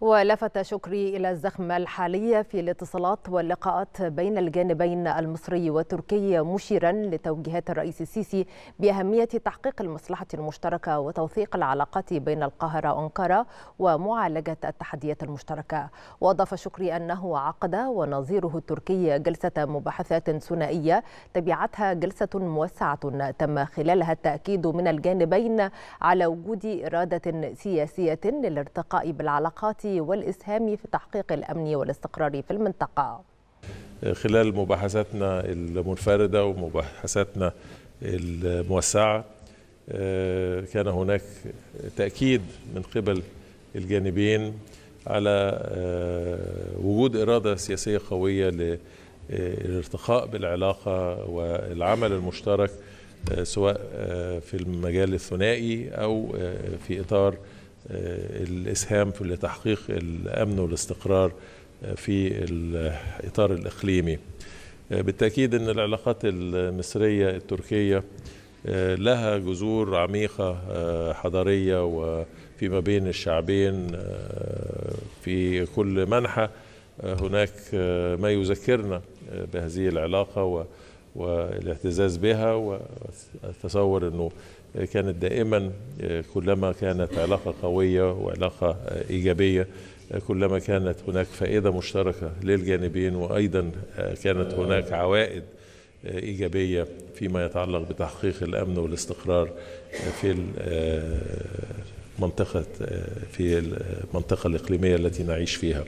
ولفت شكري إلى الزخم الحالي في الاتصالات واللقاءات بين الجانبين المصري والتركي مشيرا لتوجيهات الرئيس السيسي بأهمية تحقيق المصلحة المشتركة وتوثيق العلاقات بين القاهرة وأنقرة ومعالجة التحديات المشتركة وأضاف شكري أنه عقد ونظيره التركي جلسة مباحثات ثنائية تبعتها جلسة موسعة تم خلالها التأكيد من الجانبين على وجود إرادة سياسية للارتقاء بالعلاقات والإسهام في تحقيق الأمن والاستقرار في المنطقة خلال مباحثاتنا المنفردة ومباحثاتنا الموسعة آه، كان هناك تأكيد من قبل الجانبين على آه، وجود إرادة سياسية قوية للارتقاء بالعلاقة والعمل المشترك آه، سواء في المجال الثنائي أو في إطار آه، الإسهام في لتحقيق الأمن والاستقرار آه، في الإطار الإقليمي آه، بالتأكيد أن العلاقات المصرية التركية لها جذور عميقة حضارية وفيما بين الشعبين في كل منحة هناك ما يذكرنا بهذه العلاقة والاعتزاز بها واتصور انه كانت دائما كلما كانت علاقه قويه وعلاقه ايجابيه كلما كانت هناك فائده مشتركه للجانبين وايضا كانت هناك عوائد ايجابيه فيما يتعلق بتحقيق الامن والاستقرار في منطقه في المنطقه الاقليميه التي نعيش فيها